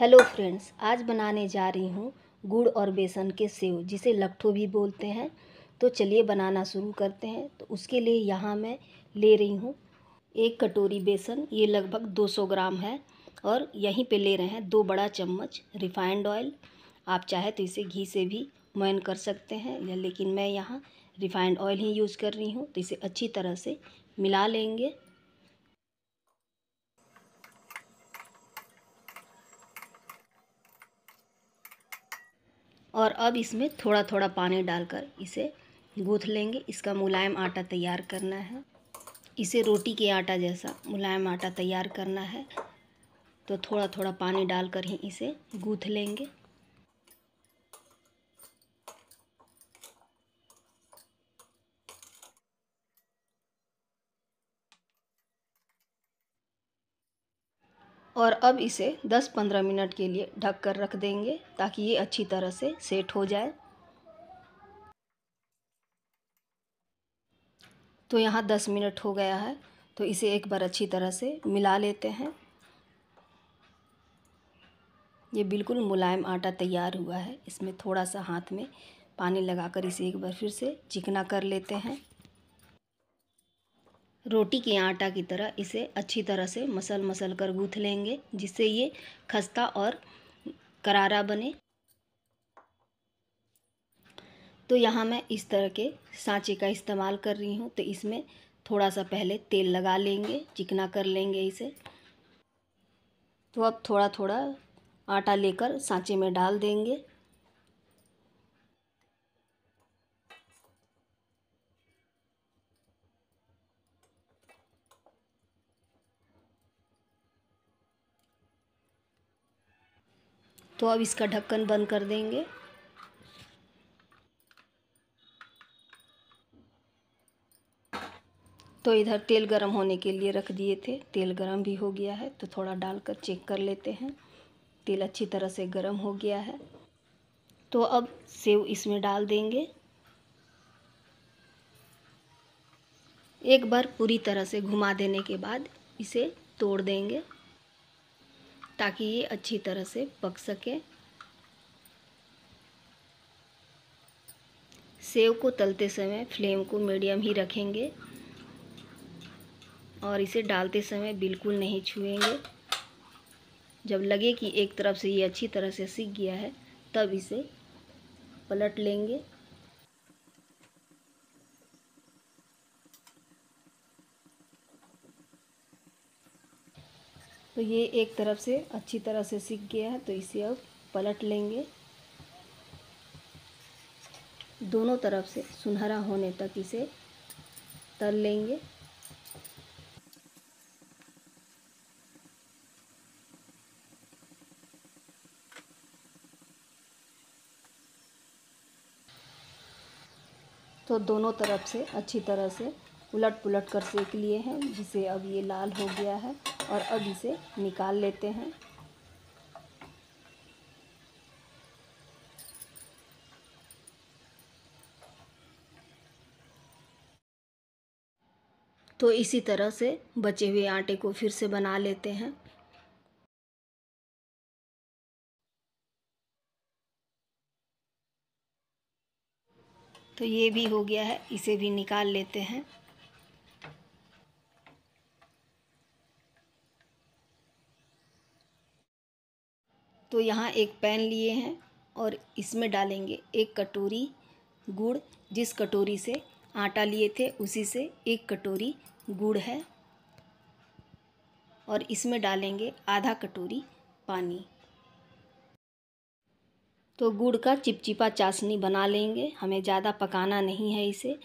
hello friends आज बनाने जा रही हूँ गुड़ और बेसन के सेव जिसे लट्ठू भी बोलते हैं तो चलिए बनाना शुरू करते हैं तो उसके लिए यहाँ मैं ले रही हूँ एक कटोरी बेसन ये लगभग 200 ग्राम है और यहीं पे ले रहे हैं दो बड़ा चम्मच रिफाइंड ऑयल आप चाहे तो इसे घी से भी मैन कर सकते हैं लेकिन मैं यहाँ रिफाइंड ऑयल ही यूज़ कर रही हूँ तो इसे अच्छी तरह से मिला लेंगे और अब इसमें थोड़ा थोड़ा पानी डालकर इसे गूँथ लेंगे इसका मुलायम आटा तैयार करना है इसे रोटी के आटा जैसा मुलायम आटा तैयार करना है तो थोड़ा थोड़ा पानी डालकर ही इसे गूँथ लेंगे और अब इसे 10-15 मिनट के लिए ढक कर रख देंगे ताकि ये अच्छी तरह से सेट हो जाए तो यहाँ 10 मिनट हो गया है तो इसे एक बार अच्छी तरह से मिला लेते हैं ये बिल्कुल मुलायम आटा तैयार हुआ है इसमें थोड़ा सा हाथ में पानी लगाकर इसे एक बार फिर से चिकना कर लेते हैं रोटी के आटा की तरह इसे अच्छी तरह से मसल मसल कर गूँथ लेंगे जिससे ये खस्ता और करारा बने तो यहाँ मैं इस तरह के सांचे का इस्तेमाल कर रही हूँ तो इसमें थोड़ा सा पहले तेल लगा लेंगे चिकना कर लेंगे इसे तो अब थोड़ा थोड़ा आटा लेकर सांचे में डाल देंगे तो अब इसका ढक्कन बंद कर देंगे तो इधर तेल गरम होने के लिए रख दिए थे तेल गरम भी हो गया है तो थोड़ा डालकर चेक कर लेते हैं तेल अच्छी तरह से गरम हो गया है तो अब सेव इसमें डाल देंगे एक बार पूरी तरह से घुमा देने के बाद इसे तोड़ देंगे ताकि ये अच्छी तरह से पक सके सेव को तलते समय फ्लेम को मीडियम ही रखेंगे और इसे डालते समय बिल्कुल नहीं छुएंगे जब लगे कि एक तरफ से ये अच्छी तरह से सीख गया है तब इसे पलट लेंगे तो ये एक तरफ से अच्छी तरह से सीख गया है तो इसे अब पलट लेंगे दोनों तरफ से सुनहरा होने तक इसे तल लेंगे तो दोनों तरफ से अच्छी तरह से उलट पुलट कर सेक लिए हैं जिसे अब ये लाल हो गया है और अब इसे निकाल लेते हैं तो इसी तरह से बचे हुए आटे को फिर से बना लेते हैं तो ये भी हो गया है इसे भी निकाल लेते हैं तो यहाँ एक पैन लिए हैं और इसमें डालेंगे एक कटोरी गुड़ जिस कटोरी से आटा लिए थे उसी से एक कटोरी गुड़ है और इसमें डालेंगे आधा कटोरी पानी तो गुड़ का चिपचिपा चाशनी बना लेंगे हमें ज़्यादा पकाना नहीं है इसे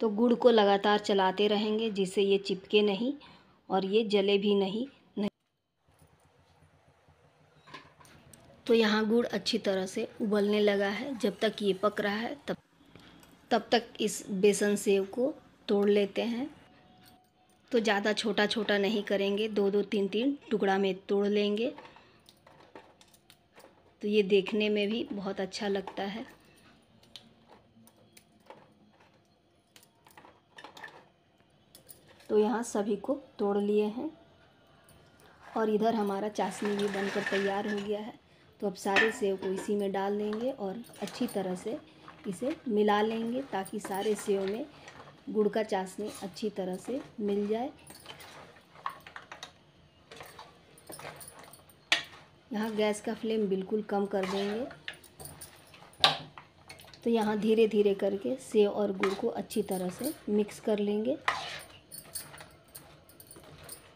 तो गुड़ को लगातार चलाते रहेंगे जिससे ये चिपके नहीं और ये जले भी नहीं तो यहाँ गुड़ अच्छी तरह से उबलने लगा है जब तक ये पक रहा है तब तब तक इस बेसन सेव को तोड़ लेते हैं तो ज़्यादा छोटा छोटा नहीं करेंगे दो दो तीन तीन टुकड़ा में तोड़ लेंगे तो ये देखने में भी बहुत अच्छा लगता है तो यहाँ सभी को तोड़ लिए हैं और इधर हमारा चाशनी भी बनकर तैयार हो गया है तो अब सारे सेव को इसी में डाल देंगे और अच्छी तरह से इसे मिला लेंगे ताकि सारे सेव में गुड़ का चाशनी अच्छी तरह से मिल जाए यहाँ गैस का फ्लेम बिल्कुल कम कर देंगे तो यहाँ धीरे धीरे करके सेव और गुड़ को अच्छी तरह से मिक्स कर लेंगे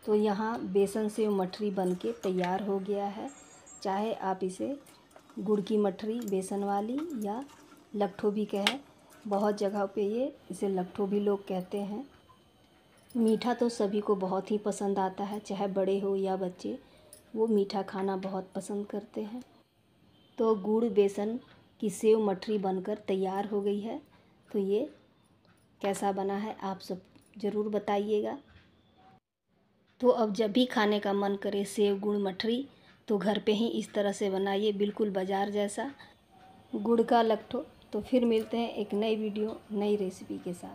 तो यहाँ बेसन सेव मठरी बन के तैयार हो गया है चाहे आप इसे गुड़ की मठरी बेसन वाली या लट्ठो भी कहें बहुत जगह पे ये इसे लट्ठो भी लोग कहते हैं मीठा तो सभी को बहुत ही पसंद आता है चाहे बड़े हो या बच्चे वो मीठा खाना बहुत पसंद करते हैं तो गुड़ बेसन की सेव मठरी बनकर तैयार हो गई है तो ये कैसा बना है आप सब ज़रूर बताइएगा तो अब जब भी खाने का मन करे सेव गुड़ मठरी तो घर पे ही इस तरह से बनाइए बिल्कुल बाज़ार जैसा गुड़ का लट्ठो तो, तो फिर मिलते हैं एक नई वीडियो नई रेसिपी के साथ